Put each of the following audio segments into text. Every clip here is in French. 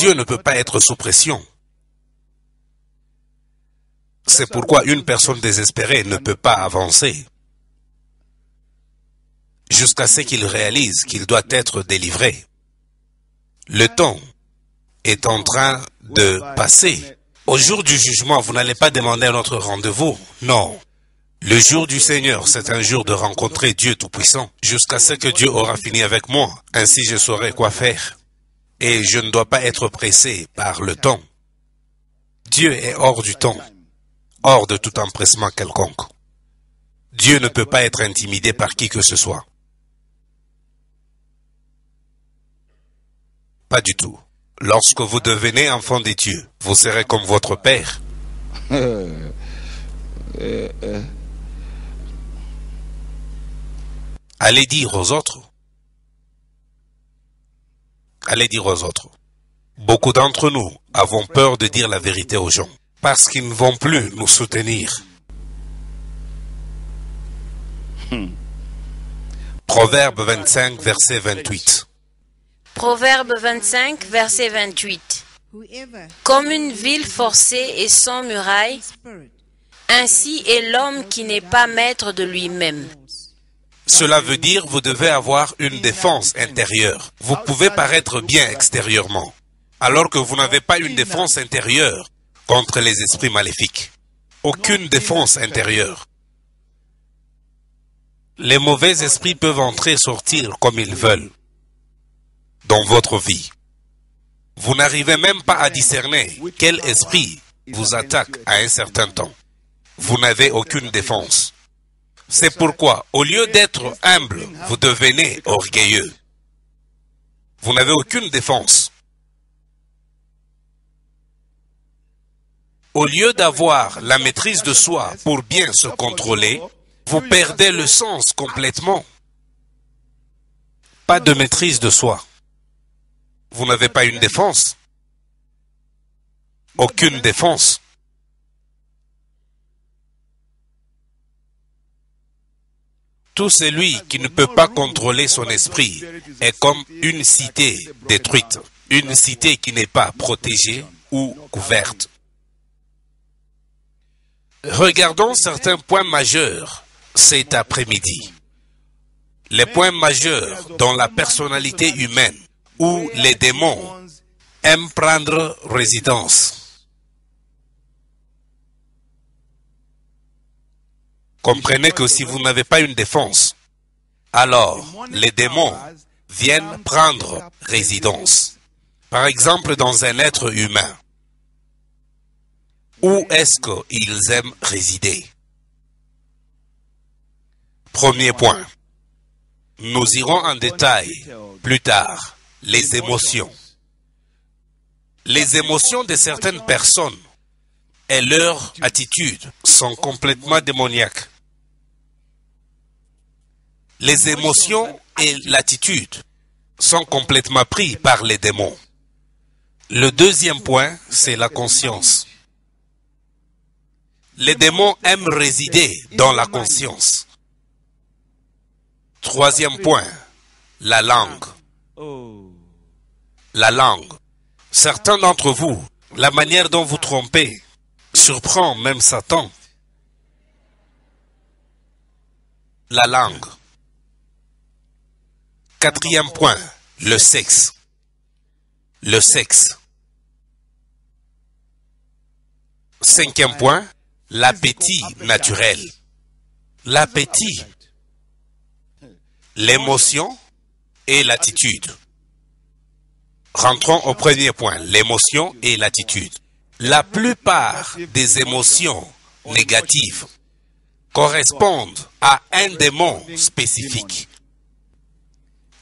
Dieu ne peut pas être sous pression. C'est pourquoi une personne désespérée ne peut pas avancer jusqu'à ce qu'il réalise qu'il doit être délivré. Le temps est en train de passer. Au jour du jugement, vous n'allez pas demander un autre rendez-vous. Non. Le jour du Seigneur, c'est un jour de rencontrer Dieu Tout-Puissant, jusqu'à ce que Dieu aura fini avec moi. Ainsi, je saurai quoi faire et je ne dois pas être pressé par le temps. Dieu est hors du temps, hors de tout empressement quelconque. Dieu ne peut pas être intimidé par qui que ce soit. Pas du tout. Lorsque vous devenez enfant des dieux, vous serez comme votre Père. Euh, euh, euh. Allez dire aux autres, allez dire aux autres. Beaucoup d'entre nous avons peur de dire la vérité aux gens parce qu'ils ne vont plus nous soutenir. Hmm. Proverbe 25, verset 28. Proverbe 25, verset 28. Comme une ville forcée et sans muraille, ainsi est l'homme qui n'est pas maître de lui-même. Cela veut dire vous devez avoir une défense intérieure. Vous pouvez paraître bien extérieurement, alors que vous n'avez pas une défense intérieure contre les esprits maléfiques. Aucune défense intérieure. Les mauvais esprits peuvent entrer et sortir comme ils veulent dans votre vie. Vous n'arrivez même pas à discerner quel esprit vous attaque à un certain temps. Vous n'avez aucune défense. C'est pourquoi, au lieu d'être humble, vous devenez orgueilleux. Vous n'avez aucune défense. Au lieu d'avoir la maîtrise de soi pour bien se contrôler, vous perdez le sens complètement. Pas de maîtrise de soi. Vous n'avez pas une défense. Aucune défense. Tout celui qui ne peut pas contrôler son esprit est comme une cité détruite, une cité qui n'est pas protégée ou couverte. Regardons certains points majeurs cet après-midi. Les points majeurs dans la personnalité humaine où les démons aiment prendre résidence. Comprenez que si vous n'avez pas une défense, alors les démons viennent prendre résidence. Par exemple, dans un être humain. Où est-ce qu'ils aiment résider Premier point. Nous irons en détail plus tard les émotions. Les émotions de certaines personnes et leur attitude sont complètement démoniaques. Les émotions et l'attitude sont complètement pris par les démons. Le deuxième point, c'est la conscience. Les démons aiment résider dans la conscience. Troisième point, la langue. La langue. Certains d'entre vous, la manière dont vous trompez, surprend même Satan. La langue. Quatrième point, le sexe. Le sexe. Cinquième point, l'appétit naturel. L'appétit, l'émotion et l'attitude. Rentrons au premier point, l'émotion et l'attitude. La plupart des émotions négatives correspondent à un démon spécifique.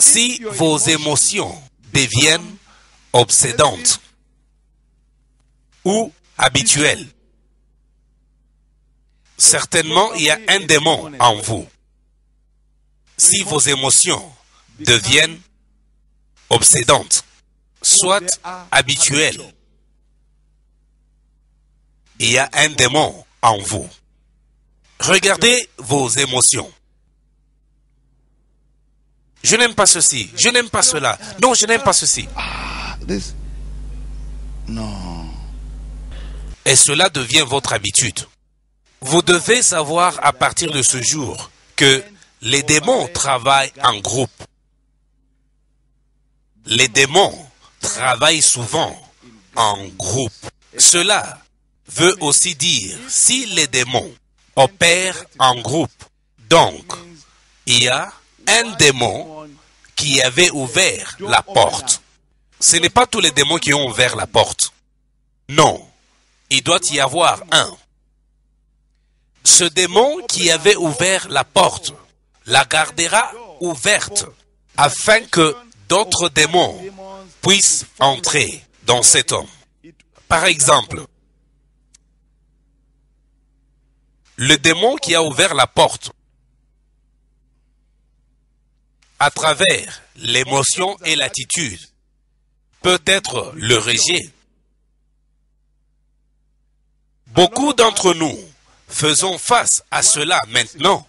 Si vos émotions deviennent obsédantes ou habituelles, certainement il y a un démon en vous. Si vos émotions deviennent obsédantes, soit habituelles il y a un démon en vous. Regardez vos émotions. Je n'aime pas ceci, je n'aime pas cela, non, je n'aime pas ceci. Ah, non. Et cela devient votre habitude. Vous devez savoir à partir de ce jour que les démons travaillent en groupe. Les démons travaillent souvent en groupe. Cela veut aussi dire, si les démons opèrent en groupe, donc il y a un démon qui avait ouvert la porte. Ce n'est pas tous les démons qui ont ouvert la porte. Non, il doit y avoir un. Ce démon qui avait ouvert la porte la gardera ouverte afin que d'autres démons puissent entrer dans cet homme. Par exemple, le démon qui a ouvert la porte à travers l'émotion et l'attitude peut être le Régier. Beaucoup d'entre nous faisons face à cela maintenant.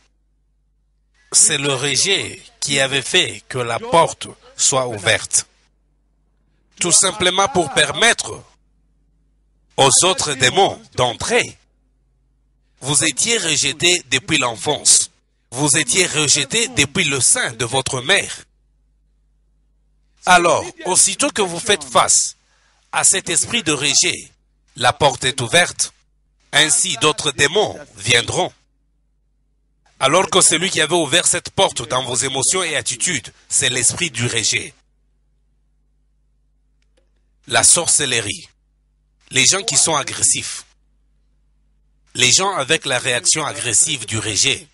C'est le Régier qui avait fait que la porte soit ouverte. Tout simplement pour permettre aux autres démons d'entrer vous étiez rejeté depuis l'enfance. Vous étiez rejeté depuis le sein de votre mère. Alors, aussitôt que vous faites face à cet esprit de rejet, la porte est ouverte. Ainsi, d'autres démons viendront. Alors que celui qui avait ouvert cette porte dans vos émotions et attitudes, c'est l'esprit du rejet. La sorcellerie. Les gens qui sont agressifs. Les gens avec la réaction agressive du rejet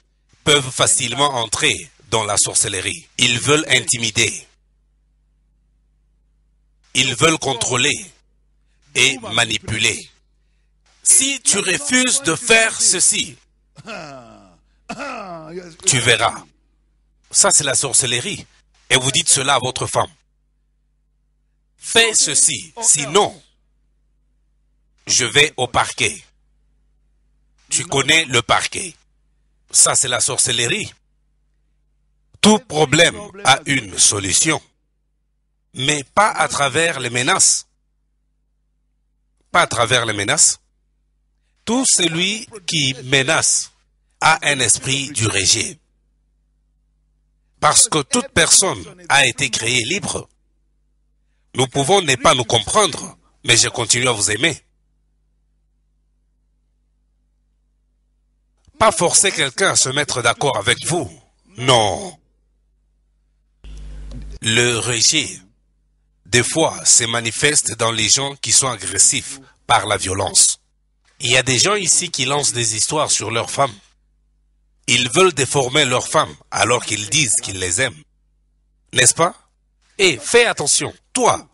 peuvent facilement entrer dans la sorcellerie. Ils veulent intimider. Ils veulent contrôler et manipuler. Si tu refuses de faire ceci, tu verras. Ça, c'est la sorcellerie. Et vous dites cela à votre femme. Fais ceci, sinon, je vais au parquet. Tu connais le parquet. Ça, c'est la sorcellerie. Tout problème a une solution, mais pas à travers les menaces. Pas à travers les menaces. Tout celui qui menace a un esprit du régime. Parce que toute personne a été créée libre. Nous pouvons ne pas nous comprendre, mais je continue à vous aimer. Pas forcer quelqu'un à se mettre d'accord avec vous. Non. Le régime des fois, se manifeste dans les gens qui sont agressifs par la violence. Il y a des gens ici qui lancent des histoires sur leurs femmes. Ils veulent déformer leurs femmes alors qu'ils disent qu'ils les aiment. N'est-ce pas Et eh, fais attention, toi.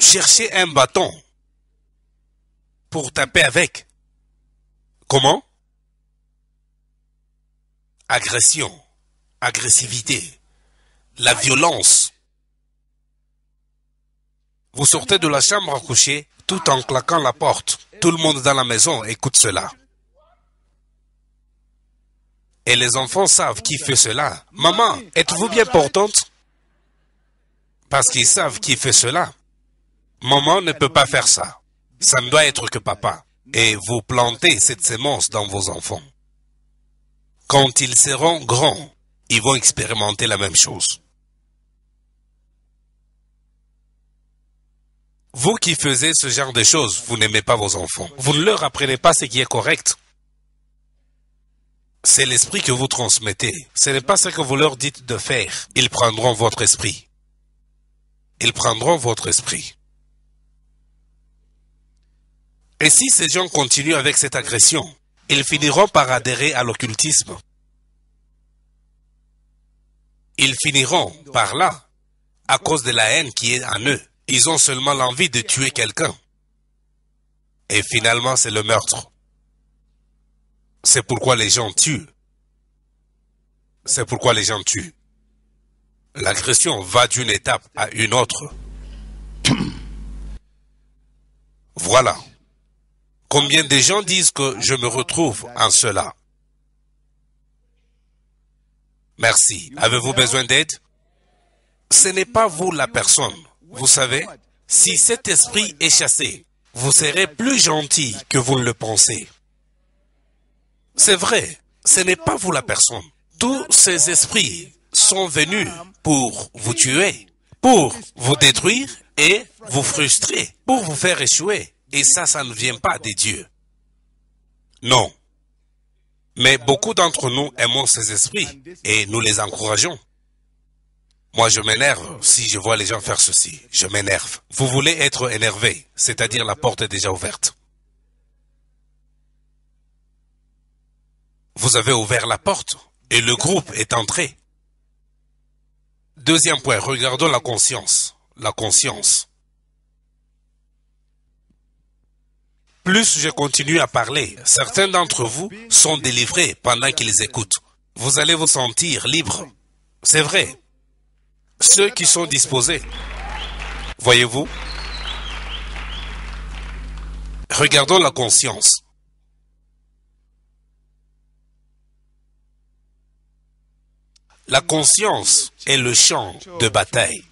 Cherchez un bâton pour taper avec. Comment Agression, agressivité, la violence. Vous sortez de la chambre à coucher tout en claquant la porte. Tout le monde dans la maison écoute cela. Et les enfants savent qui fait cela. Maman, êtes-vous bien portante Parce qu'ils savent qui fait cela. Maman ne peut pas faire ça. Ça ne doit être que papa. Et vous plantez cette semence dans vos enfants. Quand ils seront grands, ils vont expérimenter la même chose. Vous qui faisiez ce genre de choses, vous n'aimez pas vos enfants. Vous ne leur apprenez pas ce qui est correct. C'est l'esprit que vous transmettez. Ce n'est pas ce que vous leur dites de faire. Ils prendront votre esprit. Ils prendront votre esprit. Et si ces gens continuent avec cette agression, ils finiront par adhérer à l'occultisme. Ils finiront par là, à cause de la haine qui est en eux. Ils ont seulement l'envie de tuer quelqu'un. Et finalement, c'est le meurtre. C'est pourquoi les gens tuent. C'est pourquoi les gens tuent. L'agression va d'une étape à une autre. Voilà. Combien de gens disent que je me retrouve en cela Merci. Avez-vous besoin d'aide Ce n'est pas vous la personne. Vous savez, si cet esprit est chassé, vous serez plus gentil que vous ne le pensez. C'est vrai, ce n'est pas vous la personne. Tous ces esprits sont venus pour vous tuer, pour vous détruire et vous frustrer, pour vous faire échouer. Et ça, ça ne vient pas des dieux. Non. Mais beaucoup d'entre nous aimons ces esprits et nous les encourageons. Moi, je m'énerve si je vois les gens faire ceci. Je m'énerve. Vous voulez être énervé, c'est-à-dire la porte est déjà ouverte. Vous avez ouvert la porte et le groupe est entré. Deuxième point, regardons la conscience. La conscience. Plus je continue à parler, certains d'entre vous sont délivrés pendant qu'ils écoutent. Vous allez vous sentir libre. C'est vrai. Ceux qui sont disposés. Voyez-vous Regardons la conscience. La conscience est le champ de bataille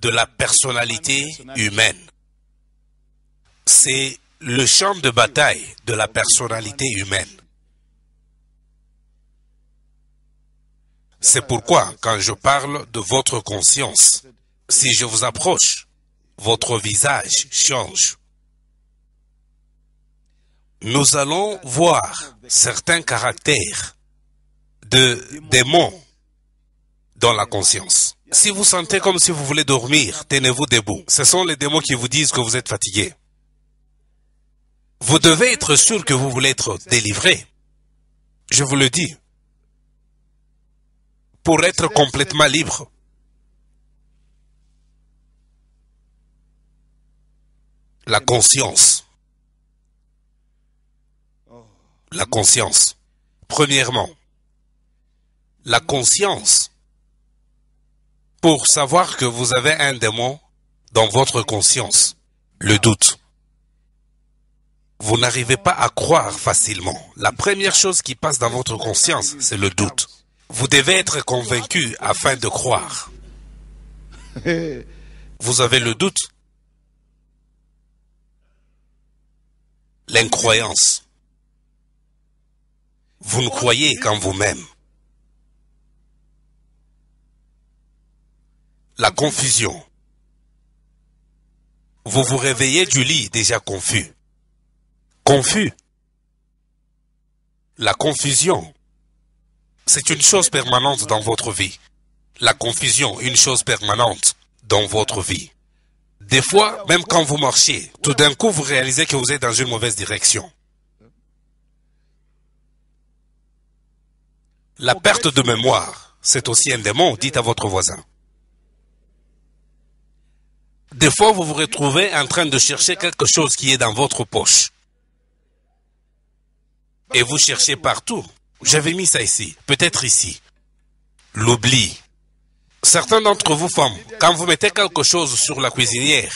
de la personnalité humaine c'est le champ de bataille de la personnalité humaine. C'est pourquoi, quand je parle de votre conscience, si je vous approche, votre visage change. Nous allons voir certains caractères de démons dans la conscience. Si vous sentez comme si vous voulez dormir, tenez-vous debout. Ce sont les démons qui vous disent que vous êtes fatigué. Vous devez être sûr que vous voulez être délivré. Je vous le dis. Pour être complètement libre. La conscience. La conscience. Premièrement, la conscience. Pour savoir que vous avez un démon dans votre conscience, le doute. Vous n'arrivez pas à croire facilement. La première chose qui passe dans votre conscience, c'est le doute. Vous devez être convaincu afin de croire. Vous avez le doute L'incroyance. Vous ne croyez qu'en vous-même. La confusion. Vous vous réveillez du lit déjà confus confus. La confusion, c'est une chose permanente dans votre vie. La confusion, une chose permanente dans votre vie. Des fois, même quand vous marchez, tout d'un coup, vous réalisez que vous êtes dans une mauvaise direction. La perte de mémoire, c'est aussi un démon, dites à votre voisin. Des fois, vous vous retrouvez en train de chercher quelque chose qui est dans votre poche et vous cherchez partout. J'avais mis ça ici, peut-être ici. L'oubli. Certains d'entre vous, femmes, quand vous mettez quelque chose sur la cuisinière,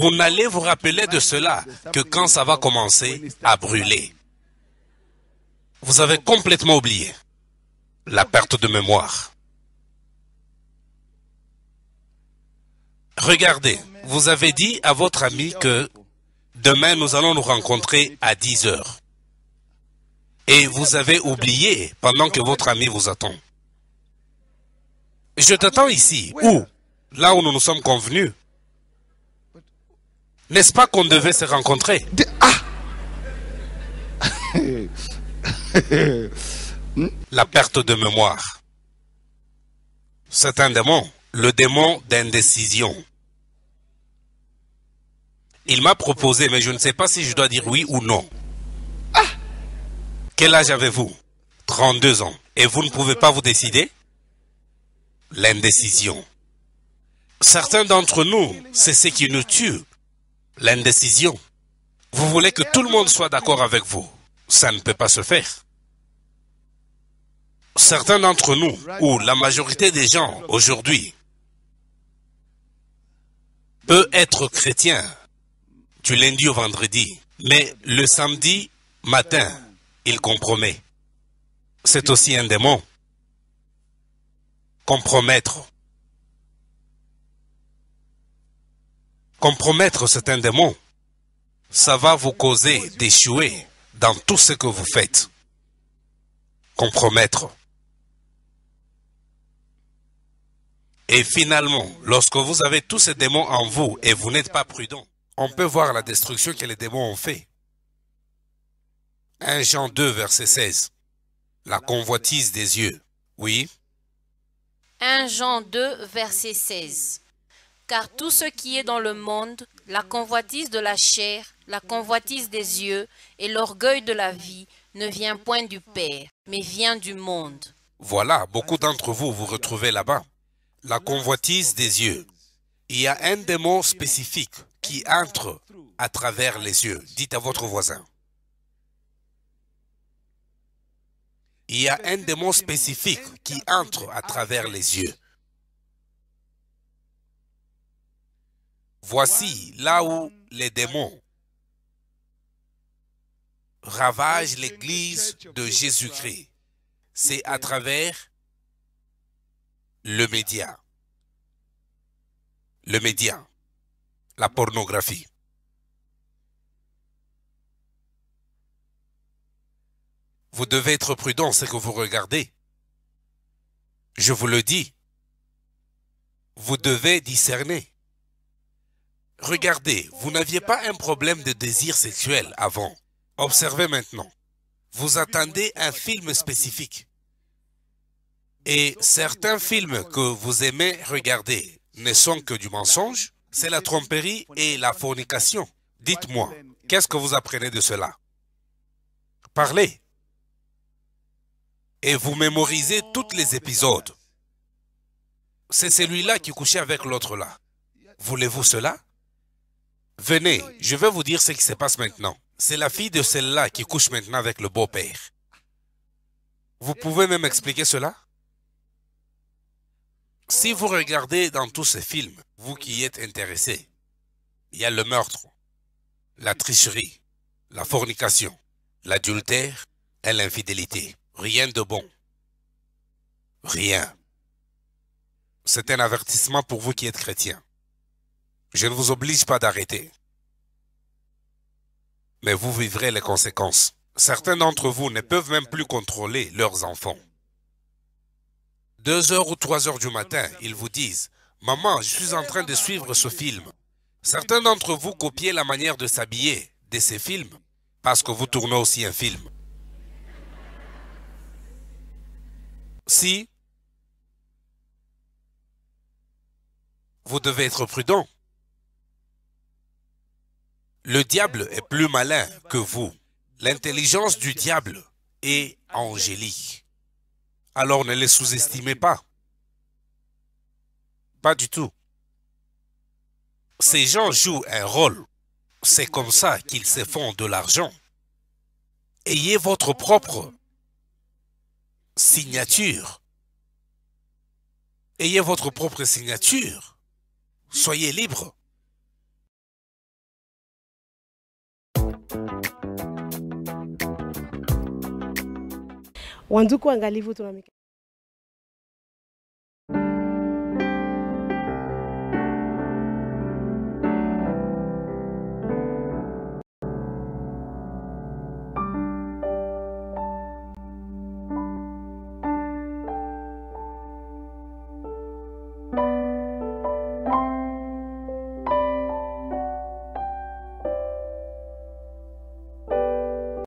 vous n'allez vous rappeler de cela que quand ça va commencer à brûler. Vous avez complètement oublié la perte de mémoire. Regardez, vous avez dit à votre ami que Demain, nous allons nous rencontrer à 10 heures. Et vous avez oublié pendant que votre ami vous attend. Je t'attends ici, Où là où nous nous sommes convenus. N'est-ce pas qu'on devait se rencontrer ah La perte de mémoire. C'est un démon, le démon d'indécision. Il m'a proposé, mais je ne sais pas si je dois dire oui ou non. Ah Quel âge avez-vous 32 ans. Et vous ne pouvez pas vous décider L'indécision. Certains d'entre nous, c'est ce qui nous tue. L'indécision. Vous voulez que tout le monde soit d'accord avec vous. Ça ne peut pas se faire. Certains d'entre nous, ou la majorité des gens aujourd'hui, peut être chrétiens lundi au vendredi. Mais le samedi matin, il compromet. C'est aussi un démon. Compromettre. Compromettre, c'est un démon. Ça va vous causer d'échouer dans tout ce que vous faites. Compromettre. Et finalement, lorsque vous avez tous ces démons en vous et vous n'êtes pas prudent, on peut voir la destruction que les démons ont fait. 1 Jean 2, verset 16. La convoitise des yeux. Oui. 1 Jean 2, verset 16. Car tout ce qui est dans le monde, la convoitise de la chair, la convoitise des yeux et l'orgueil de la vie ne vient point du Père, mais vient du monde. Voilà, beaucoup d'entre vous vous retrouvez là-bas. La convoitise des yeux. Il y a un démon spécifique qui entre à travers les yeux. Dites à votre voisin. Il y a un démon spécifique qui entre à travers les yeux. Voici là où les démons ravagent l'église de Jésus-Christ. C'est à travers le média. Le média la pornographie. Vous devez être prudent ce que vous regardez. Je vous le dis. Vous devez discerner. Regardez, vous n'aviez pas un problème de désir sexuel avant. Observez maintenant. Vous attendez un film spécifique. Et certains films que vous aimez regarder ne sont que du mensonge, c'est la tromperie et la fornication. Dites-moi, qu'est-ce que vous apprenez de cela Parlez. Et vous mémorisez tous les épisodes. C'est celui-là qui couchait avec l'autre là. Voulez-vous cela Venez, je vais vous dire ce qui se passe maintenant. C'est la fille de celle-là qui couche maintenant avec le beau-père. Vous pouvez même expliquer cela si vous regardez dans tous ces films, vous qui y êtes intéressés, il y a le meurtre, la tricherie, la fornication, l'adultère et l'infidélité. Rien de bon. Rien. C'est un avertissement pour vous qui êtes chrétien. Je ne vous oblige pas d'arrêter. Mais vous vivrez les conséquences. Certains d'entre vous ne peuvent même plus contrôler leurs enfants. Deux heures ou 3 heures du matin, ils vous disent « Maman, je suis en train de suivre ce film. » Certains d'entre vous copiaient la manière de s'habiller de ces films parce que vous tournez aussi un film. Si vous devez être prudent, le diable est plus malin que vous. L'intelligence du diable est angélique. Alors ne les sous-estimez pas. Pas du tout. Ces gens jouent un rôle. C'est comme ça qu'ils se font de l'argent. Ayez votre propre signature. Ayez votre propre signature. Soyez libre. wanduku angalivu tunamika